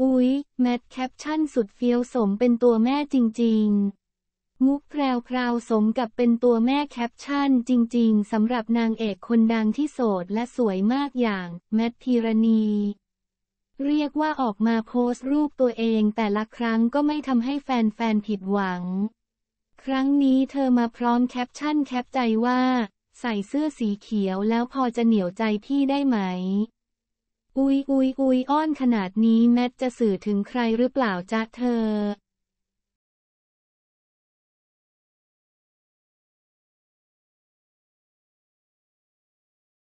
อุ๊ยแมทแคปชั่นสุดเฟี้ยวสมเป็นตัวแม่จริงๆ มุกแพรวพาวสมกับเป็นตัวแม่แคปชั่นจริงๆสำหรับนางเอกคนดังที่โสดและสวยมากอย่าง แมทพีรณี เรียกว่าออกมาโพสต์รูปตัวเองแต่ละครั้งก็ไม่ทำให้แฟนๆผิดหวัง ครั้งนี้เธอมาพร้อมแคปชั่นแคปใจว่า ใส่เสื้อสีเขียวแล้วพอจะเหนียวใจพี่ได้ไหมอุยอุยอุยอ้อนขนาดนี้แมทจะสื่อถึงใครหรือเปล่าจ๊ะเธอ